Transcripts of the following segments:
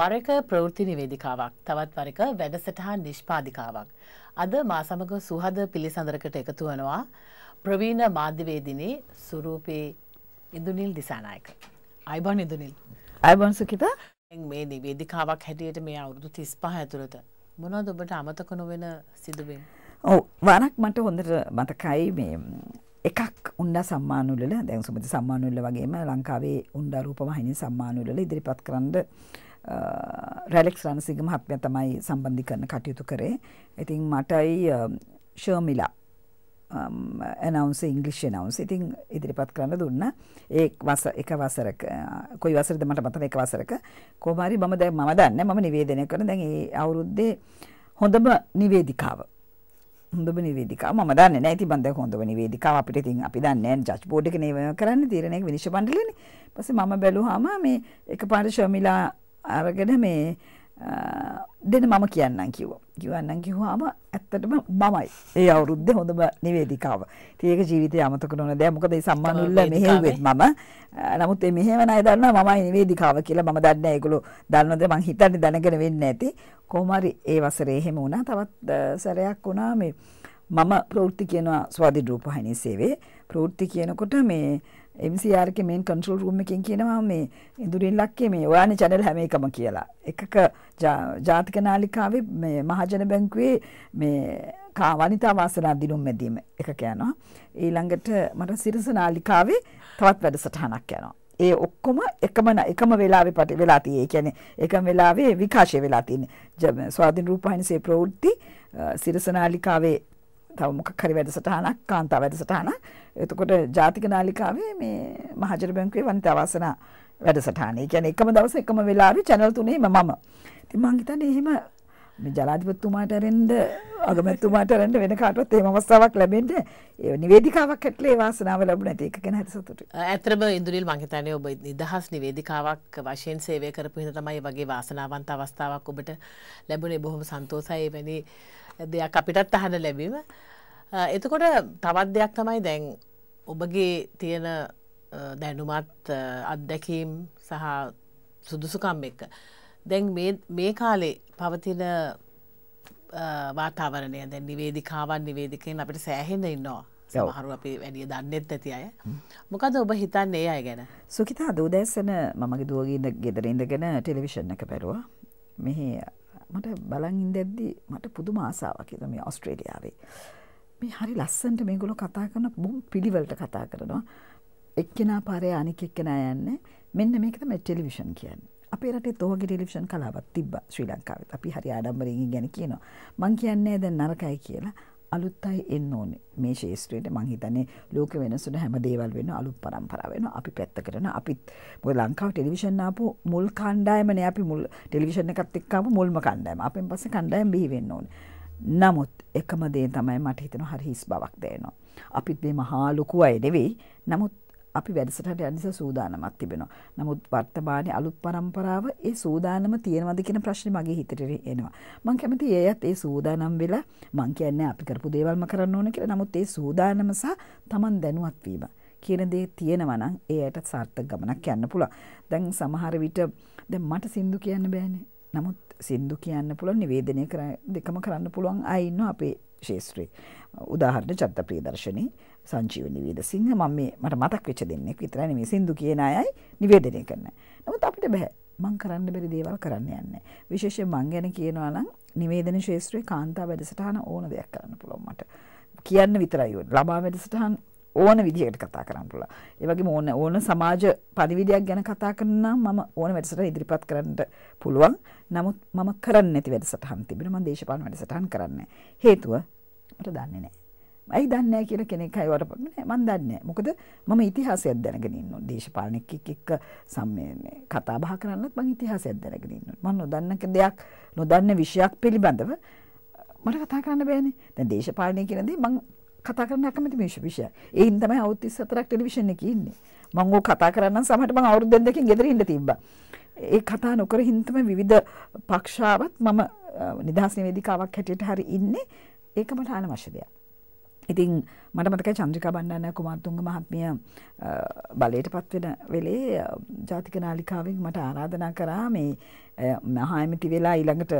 වර එක ප්‍රවෘත්ති නිවේදිකාවක් තවත් වර එක වැඩසටහන් නිෂ්පාදිකාවක් අද මා සමග සුහද පිළිසඳරකට එකතු වෙනවා ප්‍රවීණ මාධ්‍යවේදිනී සුරූපී ඉදුනිල් දිසානායක අයිබන් ඉදුනිල් අයිබන් සුකිතා මේ නිවේදිකාවක් හැටියට මේ අවුරුදු 35 ඇතුළත මොනවද ඔබට අමතක නොවන සිදුවීම් ඔව් වරක් මට හොඳට මතකයි මේ එකක් උන්ඩා සම්මානුල්ල දැන් සුමති සම්මානුල්ල වගේම ලංකාවේ උන්ඩා රූපවාහිනී සම්මානුල්ල ඉදිරිපත් කරන්න රැලෙක්ස් රණසිංහ මහත්මයා තමයි සම්බන්ධීකරණ කටයුතු කරේ. ඉතින් මටයි ෂර්මිලා ඇනවුන්ස් ඉංග්‍රීසි ඇනවුන්ස් ඉතින් ඉදිරිපත් කරන්න දුන්නා. ඒ වස එක වසරක කොයි වසරද මට මතක එක වසරක කොහොම හරි මම දැන් මම දන්නේ මම නිවේදනය කරන දැන් ඒ අවුරුද්දේ හොඳම නිවේදිකාව හොඳම නිවේදිකාව මම දන්නේ නැහැ ඉතින් මම දැන් හොඳම නිවේදිකාව අපිට ඉතින් අපි දන්නේ නැහැ ජජ් බෝඩ් එකනේ කරන්නේ තීරණයක විනිශ්චය මණ්ඩලයනේ. ඊපස්සේ මම බැලුවාම මේ එකපාරට ශර්මිලා අරගෙන මේ දෙන මම කියන්නම් කිව්වා. කියවන්නම් කිව්වාම ඇත්තටම මමයි. ඒ අවුරුද්දේ හොඳම නිවේදිකාව. ඉතින් ඒක ජීවිතේ අමතක නොවන දෙයක්. මොකද මේ සම්මානුල්ල මෙහෙවෙත් මම. නමුත් මේ මෙහෙවන අය දන්නවා මමයි නිවේදිකාව කියලා. මම දන්නේ නැහැ ඒගොල්ලෝ දන්නවද මං හිතන්නේ දැනගෙන වෙන්නේ නැති. කොහොම හරි ඒ වසරේ එහෙම වුණා. තවත් සැරයක් වුණා මේ මම ප්‍රවෘත්ති කියනවා ස්වාධීන රූපවාහිනී සේවයේ. ප්‍රවෘත්ති කියනකොට මේ MCR එකේ මේන් කන්ට්‍රෝල් රූම් එකෙන් කියනවා මේ ඉඳුරින් ලක්කේ මේ ඔයානේ channel හැම එකම කියලා. එකක ජාතික නාලිකාවේ මේ මහජන බැංකුවේ මේ කා වනිතා වාසනා දිනුම් මැදීම එකක යනවා. ඊළඟට මට සිරස නාලිකාවේ තවත් වැඩසටහනක් යනවා. ඒ ඔක්කොම එකම එකම වෙලාවේ පට වෙලා තියෙයි. ඒ කියන්නේ එකම වෙලාවේ විකාශය වෙලා තින්නේ. ස්වාධීන රූපවාහිනී සේ ප්‍රවෘත්ති සිරස නාලිකාවේ තව මොකක් හරි වැඩසටහනක් කාන්තා වැඩසටහනක් එතකොට ජාතික නාලිකාවේ මේ මහජන බැංකුවේ වනිතා වාසනා වැඩසටහන. ඒ කියන්නේ එකම දවසේ එකම වෙලාවේ channel තුනේම මම. ඉතින් මං හිතන්නේ එහෙම මේ ජනාධිපතිතුමාට රෙන්ද අගමැතිතුමාට රෙන්ද වෙන කාටවත් එහෙම අවස්ථාවක් ලැබෙන්නේ ඒ නිවේදිකාවක් ඇතුලේ වාසනාව ලැබුණා. ඒක ගැන හරි සතුටුයි. ඇත්තටම ඉන්දුනිල් මං හිතන්නේ ඔබ නිදහස් නිවේදිකාවක් වශයෙන් සේවය කරපු හින්දා තමයි වගේ වාසනාවන්ත අවස්ථාවක් ඔබට ලැබුණේ. බොහොම සන්තෝසයි එවැනි දෙයක් අපිටත් අහන ලැබීම. එතකොට තවත් දෙයක් තමයි දැන් ඔබගේ තියෙන දැනුමත් අත්දැකීම් සහ සුදුසුකම් එක්ක. දැන් මේ කාලේ පවතින වාතාවරණය දැන් නිවේදිකාවන් නිවේදිකයෙන් අපට සෑහෙන ඉන්නවා සමහරු අපි වැඩිය දන්නෙත් ඇති අය. මොකද ඔබ හිතන්නේ අය ගැන. සුකිතා දූදැස්සන මමගේ දුවගීන්න ගෙදර ඉඳගෙන ටෙලිවිෂන් එක පැරුවා. මෙහි මට බලංින් දැද්දි මට පුදුම ආසාාව කියල මේ ඔස්ට්‍රේඩියාවේ. මේ හරි ලස්සන්ට මේගොලො කතා කරන බොම් පිළිවලට කතා කරනවා. එක්කෙනා පාරය අනික එක්කෙන යන්න මෙන්න මේකත මෙ ටෙලිවිෂන් කියන්න. අපේ රටේ තෝගේ ටෙලිවිෂන් කලාවක් තිබ්බ ශ්‍රී ලංකාවත් අපි හරි ආඩම්බරෙන් ගැන කියනවා. මං කියන්නේ දැන් නරකයි කියලා. අලුත් අය එන්න ඕනේ මේ ශේෂත්‍රයට මං හිතන්නේ ලෝක වෙනසුන හැම දේවල් වෙන අලුත් පරම්පරාව වෙනවා අපි පැත්ත කරන අපිත් මොකද ලංකාව ටෙලිවිෂන් ආපු මුල් කණ්ඩායමනේ අපි මුල් ටෙලිවිෂන් එකත් එක්ක ආපු මුල්ම කණ්ඩායම අපෙන් පස්සේ කණ්ඩායම් බිහි වෙන්න ඕනේ නමුත් එකම දේ තමයි මට හිතෙන හරි හිස් බවක් දැනෙනවා අපිත් මේ මහා ලොකු අය නෙවෙයි නමුත් අපි වැඩසටහට යන නිසා සූදානමක් තිබෙනවා. නමුත් වර්තමානයේ අලුත් પરම්පරාව ඒ සූදානම තියෙනවද කියන ප්‍රශ්නේ මගේ හිතට එනවා. මම කැමති ඒයත් ඒ සූදානම් වෙලා මම කියන්නේ අපි කරපු දේවල්ම කරන්න ඕන කියලා. නමුත් ඒ සූදානම සහ Taman දැනුවත් වීම කියන දේ තියෙනවා නම් ඒයට සාර්ථක ගමනක් යන්න පුළුවන්. දැන් සමහර විට දැන් මට සින්දු කියන්න බෑනේ. නමුත් සින්දු කියන්න පුළුවන් නිවේදනය කර දෙකම කරන්න පුළුවන් අය ඉන්නවා අපේ ශේෂ්ත්‍රයේ. උදාහරණ චත්තප්‍රිය දර්ශනේ සංජීව නිවේදසිංහ මම මේ මට මතක් වෙච්ච දෙන්නෙක් විතරයි නෙමෙයි සින්දු කියන අයයි නිවේදනය කරන. නමුත් අපිට බෑ. මං කරන්න බැරි දේවල් කරන්න යන්නේ. විශේෂයෙන් මං ගැන කියනවා නම් නිවේදන ශාස්ත්‍රයේ කාන්තා වැඩසටහන ඕන දෙයක් කරන්න පුළුවන් මට. කියන්න විතරයි ඕන. ළමා වැඩසටහන් ඕන විදිහකට කතා කරන්න පුළුවන්. ඒ වගේම ඕන ඕන සමාජ පරිවිඩයක් ගැන කතා කරන නම් මම ඕන වැඩසටහන ඉදිරිපත් කරන්න පුළුවන්. නමුත් මම කරන්නේ නැති වැඩසටහන් තිබෙනවා. මම දේශපාලන වැඩසටහන් කරන්නේ හේතුව මට දන්නේ නැහැ. ඇයි දන්නේ නැහැ කියලා කෙනෙක් හයි වරපක් නෑ මම දන්නේ නැහැ. මොකද මම ඉතිහාසයක් දැනගෙන ඉන්නවා. දේශපාලනික එක්ක සම්මේ කතා බහ කරන්නත් මම ඉතිහාසයක් දැනගෙන ඉන්නවා. මම නොදන්න දෙයක් නොදන්න විෂයක් පිළිබඳව මට කතා කරන්න බෑනේ. දැන් දේශපාලනය කියන දේ මම කතා කරන්න අකමැති මේ විෂය. ඒයින් තමයි අවුරුදු 34ක් ටෙලිවිෂන් එකේ ඉන්නේ. මම ඕක කතා කරන්න සමහරට මම අවුරුදු දෙකකින් ගෙදර ඉන්න තිබ්බා. ඒ කතා නොකර හින්තම විවිධ පක්ෂාවත් මම නිදහස් නිවේදිකාවක් හැටියට හරි ඉන්නේ. ඒක මට අනවශ්‍ය දෙයක්. ඉතින් මට මතකයි චන්ද්‍රිකා බණ්ඩාරනායක කුමාරතුංග මහත්මිය බලයට පත්වෙන වෙලේ ජාතික නාලිකාවෙන් මට ආරාධනා කරා මේ මහා ඇමති වෙලා ඊළඟට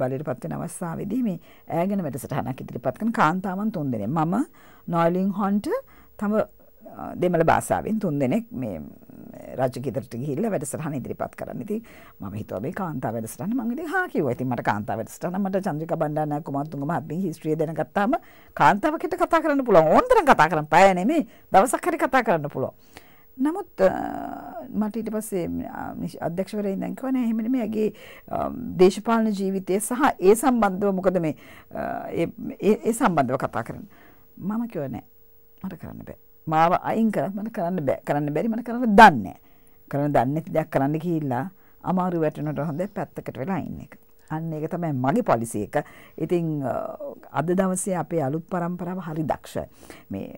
බලයට පත්වෙන අවස්ථාවේදී මේ ඈගෙන වැඩසටහනක් ඉදිරිපත් කරන කාන්තාවන් තුන්දෙනෙක් මම නොයිලින් හොන්ට තම දෙමළ භාෂාවෙන් තුන්දෙනෙක් මේ රාජ්‍ය ගෙදරට ගිහිල්ලා වැඩසටහන ඉදිරිපත් කරන්න. ඉතින් මම හිතුවා මේ කාන්තාව වැඩසටහන මම ඉතින් හා කිව්වා. ඉතින් මට කාන්තාව වැඩසටහන මට චන්ද්‍රිකා බණ්ඩාරනායක කුමාරතුංග මහත්මිය හිස්ටරිය දැනගත්තාම කාන්තාවකට කතා කරන්න පුළුවන්. ඕන තරම් කතා කරන්න පය නෙමෙයි. දවසක් හරි කතා කරන්න පුළුවන්. නමුත් මට ඊට පස්සේ අධ්‍යක්ෂවරයා ඉඳන් කිව්වා නෑ එහෙම නෙමෙයි ඇගේ දේශපාලන ජීවිතය සහ ඒ සම්බන්ධව මොකද මේ ඒ සම්බන්ධව කතා කරන්නේ මම කිව්වා නෑ මට කරන්න බෑ මාව අයින් කරත් මට කරන්න බෑ කරන්න බැරි මට කරන්න දන්නේ කරන්න දන්නේ නැති දෙයක් කරන්න ගිහිල්ලා අමාරු වැටෙනට හොඳයි පැත්තකට වෙලා ඉන්න එක. අන්න ඒක තමයි මගේ පොලිසි එක. ඉතින් අද දවසේ අපේ අලුත් પરම්පරාව හරි දක්ෂයි. මේ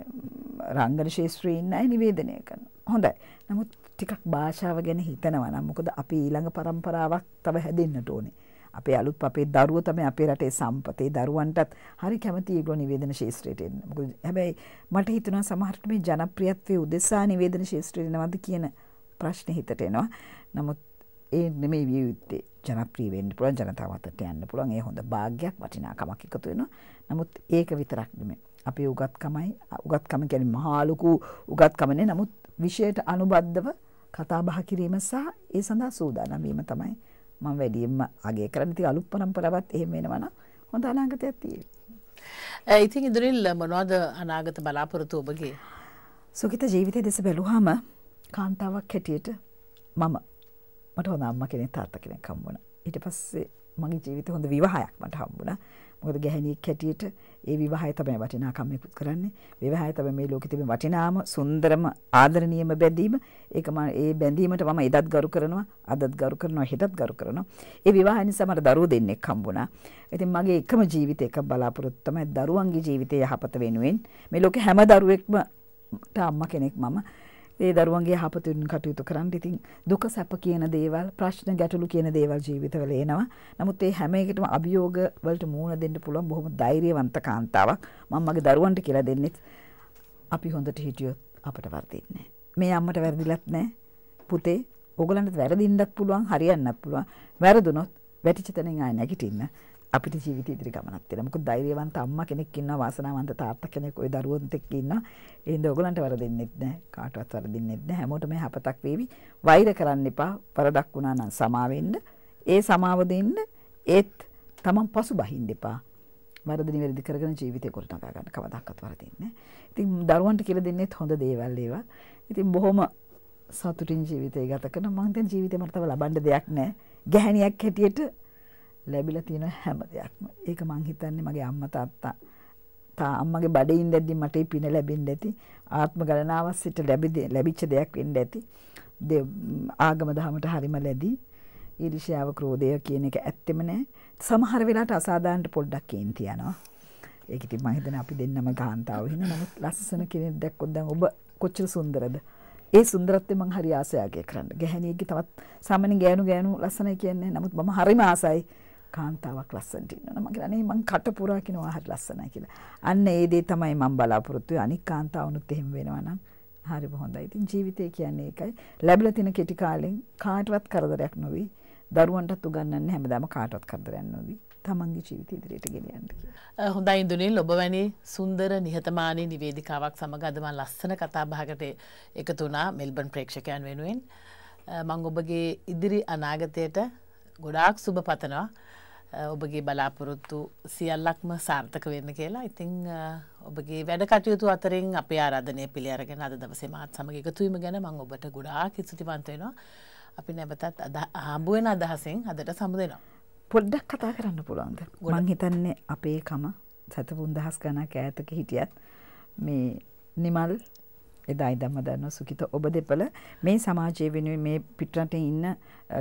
රංගන ශාස්ත්‍රයේ ඉන්න අය නිවේදනය කරන. හොඳයි. නමුත් ටිකක් භාෂාව ගැන හිතනවා නම් මොකද අපි ඊළඟ પરම්පරාවක් තව හැදෙන්නට ඕනේ. අපේ අලුත් අපේ දරුවෝ තමයි අපේ රටේ සම්පතේ දරුවන්ටත් හරි කැමති ඒගොල්ලෝ නිවේදන ශාස්ත්‍රයට එන්න. මොකද හැබැයි මට හිතුණා සමහරට මේ ජනප්‍රියත්වයේ උදෙසා නිවේදන ශාස්ත්‍රයට එනවද කියන ප්‍රශ්නේ හිතට එනවා. නමුත් ඒ නෙමෙයි විය යුත්තේ. ජනප්‍රිය වෙන්න පුළුවන් ජනතාව අතරට යන්න පුළුවන්. ඒ හොඳ වාග්යක් වටිනාකමක් එකතු වෙනවා. නමුත් ඒක විතරක් නෙමෙයි. අපේ උගත්කමයි උගත්කම කියන්නේ මහා ලොකු උගත්කමනේ. නමුත් විෂයට අනුබද්ධව කතා බහ කිරීම සහ ඒ සඳහා සූදානම් වීම තමයි මම වැඩියෙන්ම අගය කරන්නේ ඉතින් අලුත් පරම්පරාවත් එහෙම වෙනවා නම් හොඳ අනාගතයක් තියෙනවා. ඉතින් ඉදිරිල් මොනවද අනාගත බලාපොරොත්තු ඔබගේ? සුගිත ජීවිතය දෙස බැලුවාම කාන්තාවක් හැටියට මම මට හොඳ අම්මා කෙනෙක් තාත්තා කෙනෙක් හම්බුණා. ඊට පස්සේ මගේ ජීවිතේ හොඳ විවාහයක් මට හම්බුණා. මොකද ගැහණියෙක් හැටියට ඒ විවාහය තමයි වටිනාකම මේකුත් කරන්නේ. විවාහය තමයි මේ ලෝකෙ තිබෙන වටිනාම, සුන්දරම, ආදරණීයම බැඳීම. ඒක මම ඒ බැඳීමට මම එදත් ගරු කරනවා, අදත් ගරු කරනවා, හෙටත් ගරු කරනවා. ඒ විවාහය නිසා මට දරුවෝ දෙන්නෙක් හම්බුණා. ඉතින් මගේ එකම ජීවිතේ එක බලාපොරොත්තු තමයි දරුවන්ගේ ජීවිතය යහපත වෙනුවෙන් මේ ලෝකේ හැම දරුවෙක්ම ට අම්මා කෙනෙක් මම. ඒ දරුවන්ගේ යහපතින් කටයුතු කරන්න. ඉතින් දුක සැප කියන දේවල්, ප්‍රශ්න ගැටලු කියන දේවල් ජීවිතවල එනවා. නමුත් ඒ හැම එකටම අභියෝග වලට මුහුණ දෙන්න පුළුවන් බොහොම ධෛර්යවන්ත කාන්තාවක්. මම මගේ දරුවන්ට කියලා දෙන්නෙත් අපි හොඳට හිටියොත් අපට වර්ධින්නේ මේ අම්මට වැරදිලත් නැහැ. පුතේ, ඕගලන්ට වැරදින්නත් පුළුවන්, හරියන්නත් පුළුවන්. වැරදුනොත් වැටිච්ච තැනින් ආය නැගිටින්න. අපිට ජීවිත ඉදිරි ගමනක් තියෙනවා. මොකද ධෛර්යවන්ත අම්මා කෙනෙක් ඉන්නවා, වාසනාවන්ත තාත්තා කෙනෙක් ওই දරුවොත් එක්ක ඉන්නවා. ඒ හින්දා ඔයගලන්ට වරදින්නෙත් නැහැ. කාටවත් වරදින්නෙත් නැහැ. හැමෝටම මේ හපතක් වේවි. වෛර කරන්න එපා. වරදක් වුණා නම් සමාවෙන්න. ඒ සමාව දෙන්න. ඒත් Taman පසු බහින්න එපා. වරද නිවැරදි කරගෙන ජීවිතේ කොට නගා ගන්න කවදාවත් වරදින්නේ නැහැ. ඉතින් දරුවන්ට කියලා දෙන්නෙත් හොඳ දේවල් ඒවා. ඉතින් බොහොම සතුටින් ජීවිතය ගත කරන මං දැන් ජීවිතේ මට තව ලබන්න දෙයක් නැහැ. ගැහණියක් හැටියට ලැබිලා තියෙන හැම දෙයක්ම. ඒක මං හිතන්නේ මගේ අම්මා තාත්තා තා අම්මගේ බඩේ ඉඳද්දි මට පින ලැබෙන්න ඇති. ආත්ම ගණනාවක් සිට ලැබිච්ච දෙයක් වෙන්න ඇති. ආගම දහමට හරිම ලැබී ඊර්ෂ්‍යාව ක්‍රෝධය කියන එක ඇත්තෙම නෑ. සමහර වෙලාවට අසාධාරණට පොඩ්ඩක් කේන්ති යනවා. ඒක ඉතින් මම හිතන්නේ අපි දෙන්නම කාන්තාව වෙන නමුත් ලස්සන කෙනෙක් දැක්කොත් දැන් ඔබ කොච්චර සුන්දරද? ඒ සුන්දරත්වය මං හරි ආසය කරන්න. ගැහණියගේ තවත් සාමාන්‍ය ගෑනු ගෑනු ලස්සනයි කියන්නේ. නමුත් මම හරිම ආසයි. කාන්තාවක් ලස්සනට ඉන්නවා. මම කියන්නේ මං කට පුරා කිනවා හරි ලස්සනයි කියලා. අන්න ඒ දේ තමයි මම බලාපොරොත්තු වෙන්නේ. අනික් කාන්තාවුනුත් එහෙම වෙනවා නම් හරිම හොඳයි. ඉතින් ජීවිතය කියන්නේ ඒකයි. ලැබිලා තියෙන කෙටි කාලෙන් කාටවත් කරදරයක් නොවි. දරුවන්ටත් උගන්වන්න හැමදාම කාටවත් කරදරයක් නොවි. තමන්ගේ ජීවිත ඉදිරියට ගෙන යන්න කියලා. හොඳයි ඉඳුනිල් ඔබ වැනි සුන්දර නිහතමානී නිවේදිකාවක් සමග අද මම ලස්සන කතා බහකට එකතු වුණා මෙල්බන් ප්‍රේක්ෂකයන් වෙනුවෙන්. මම ඔබගේ ඉදිරි අනාගතයට ගොඩාක් සුබ පතනවා. ඔබගේ බලාපොරොත්තු සියල්ලක්ම සාර්ථක වෙන්න කියලා ඉතිං ඔබගේ වැඩ කටයුතු අතරින් අපේ ආරාධනය පිළියරගෙන අද දවසේ මාත් සමග එකතුවීම ගැන මං ඔබට ගොඩාක් ස්තුතිවන්ත වෙනවා. අපි නැවතත් හම්බ වෙන අදහසෙන් අදට සමු දෙනවා. පොඩ්ඩක් කතා කරන්න පුළුවන්ද? මං හිතන්නේ අපේ කම සතපුන් දහස් ගණක් ඈතක හිටියත් මේ නිමල් එදා ඉඳන්ම දන්නවා සුඛිත ඔබ දෙපළ මේ සමාජයේ වෙනුවෙන් මේ පිටරටේ ඉන්න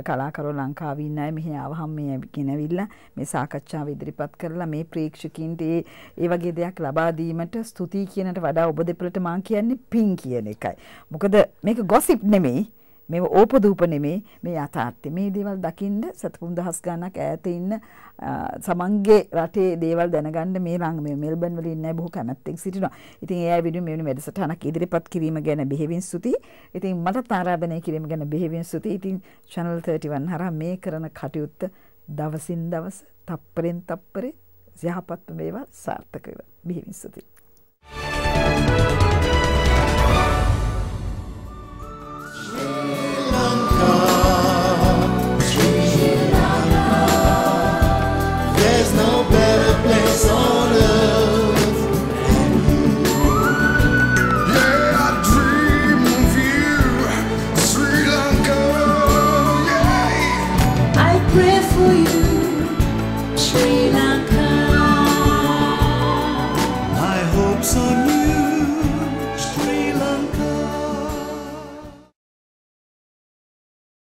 කලාකරුවෝ ලංකාවේ ඉන්න අය මෙහි ආවහම මේ ගෙනවිල්ලා මේ සාකච්ඡාව ඉදිරිපත් කරලා මේ ප්‍රේක්ෂකින්ට ඒ ඒ වගේ දෙයක් ලබා දීමට ස්තුතියි කියනට වඩා ඔබ දෙපළට මම කියන්නේ පිං කියන එකයි. මොකද මේක ගොසිප් නෙමෙයි. මේව ඕපදූප නෙමේ මේ යථාර්ථය. මේ දේවල් දකින්න සතපුම් දහස් ගණක් ඈත ඉන්න සමන්ගේ රටේ දේවල් දැනගන්න මේ රංගමය මෙල්බන් වල ඉන්න බොහෝ කැමැත්තෙන් සිටිනවා. ඉතින් ඒ අය විදිහට මෙවැනි වැඩසටහනක් ඉදිරිපත් කිරීම ගැන බෙහෙවින් ස්තුතියි. ඉතින් මට තාරාබනය කිරීම ගැන බෙහෙවින් ස්තුතියි. ඉතින් channel 31 හරහා මේ කරන කටයුත්ත දවසින් දවස තප්පරෙන් තප්පරේ යහපත් වේවා සාර්ථක වේවා. බෙහෙවින් ස්තුතියි.